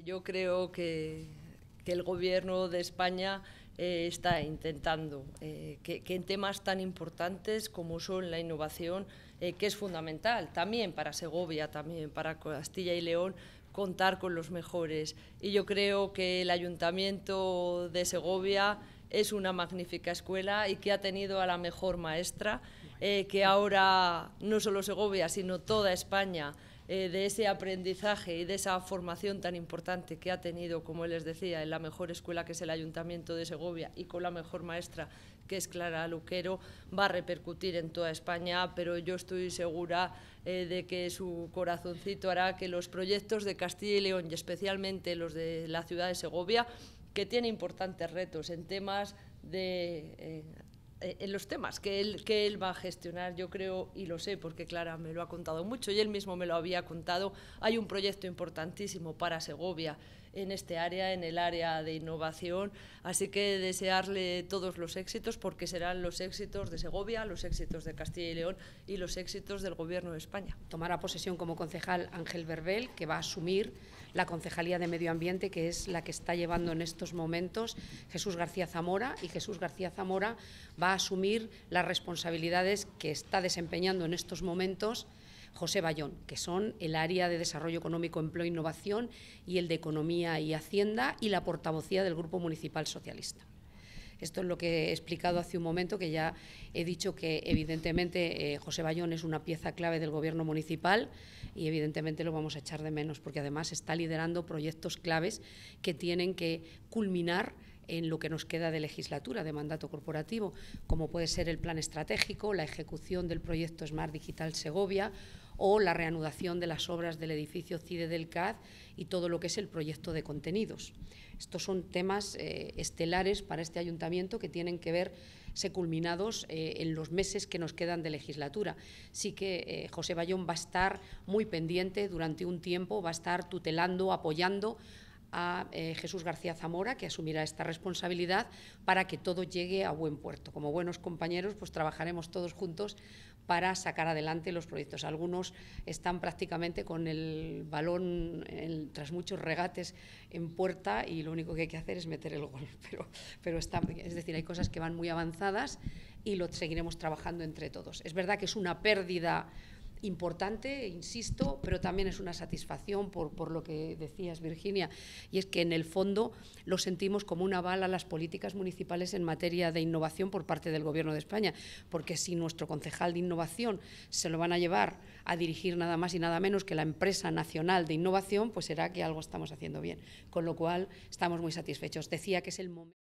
Eh, yo creo que, el Gobierno de España eh, está intentando eh, que, en temas tan importantes como son la innovación, que es fundamental también para Segovia, también para Castilla y León, contar con los mejores. Y yo creo que el Ayuntamiento de Segovia es una magnífica escuela y que ha tenido a la mejor maestra, que ahora no solo Segovia, sino toda España eh, de ese aprendizaje y de esa formación tan importante que ha tenido, como les decía, en la mejor escuela que es el Ayuntamiento de Segovia y con la mejor maestra que es Clara Luquero, va a repercutir en toda España, pero yo estoy segura eh, de que su corazoncito hará que los proyectos de Castilla y León y especialmente los de la ciudad de Segovia, que tiene importantes retos en temas de eh, eh, en los temas que él, que va a gestionar, yo creo, y lo sé porque Clara me lo ha contado mucho y él mismo me lo había contado, hay un proyecto importantísimo para Segovia en este área, en el área de innovación. Así que desearle todos los éxitos, porque serán los éxitos de Segovia, los éxitos de Castilla y León y los éxitos del Gobierno de España. Tomará posesión como concejal Ángel Verbel, que va a asumir la Concejalía de Medio Ambiente, que es la que está llevando en estos momentos Jesús García Zamora, y Jesús García Zamora va a asumir las responsabilidades que está desempeñando en estos momentos José Bayón, que son el área de Desarrollo Económico, Empleo e Innovación y el de Economía y Hacienda y la portavocía del Grupo Municipal Socialista. Esto es lo que he explicado hace un momento, que ya he dicho que evidentemente eh, José Bayón es una pieza clave del Gobierno municipal y evidentemente lo vamos a echar de menos, porque además está liderando proyectos claves que tienen que culminar en lo que nos queda de legislatura, de mandato corporativo, como puede ser el plan estratégico, la ejecución del proyecto Smart Digital Segovia o la reanudación de las obras del edificio CIDE del CAD y todo lo que es el proyecto de contenidos. Estos son temas eh, estelares para este ayuntamiento que tienen que verse culminados eh, en los meses que nos quedan de legislatura. Sí que eh, José Bayón va a estar muy pendiente durante un tiempo, va a estar tutelando, apoyando a eh, Jesús García Zamora, que asumirá esta responsabilidad para que todo llegue a buen puerto. Como buenos compañeros, pues trabajaremos todos juntos para sacar adelante los proyectos. Algunos están prácticamente con el balón tras muchos regates en puerta y lo único que hay que hacer es meter el gol. Pero, es decir, hay cosas que van muy avanzadas y lo seguiremos trabajando entre todos. Es verdad que es una pérdida importante, insisto, pero también es una satisfacción por, por, lo que decías, Virginia, y es que en el fondo lo sentimos como un aval a las políticas municipales en materia de innovación por parte del Gobierno de España, porque si nuestro concejal de innovación se lo van a llevar a dirigir nada más y nada menos que la empresa nacional de innovación, pues será que algo estamos haciendo bien, con lo cual estamos muy satisfechos. Decía que es el momento.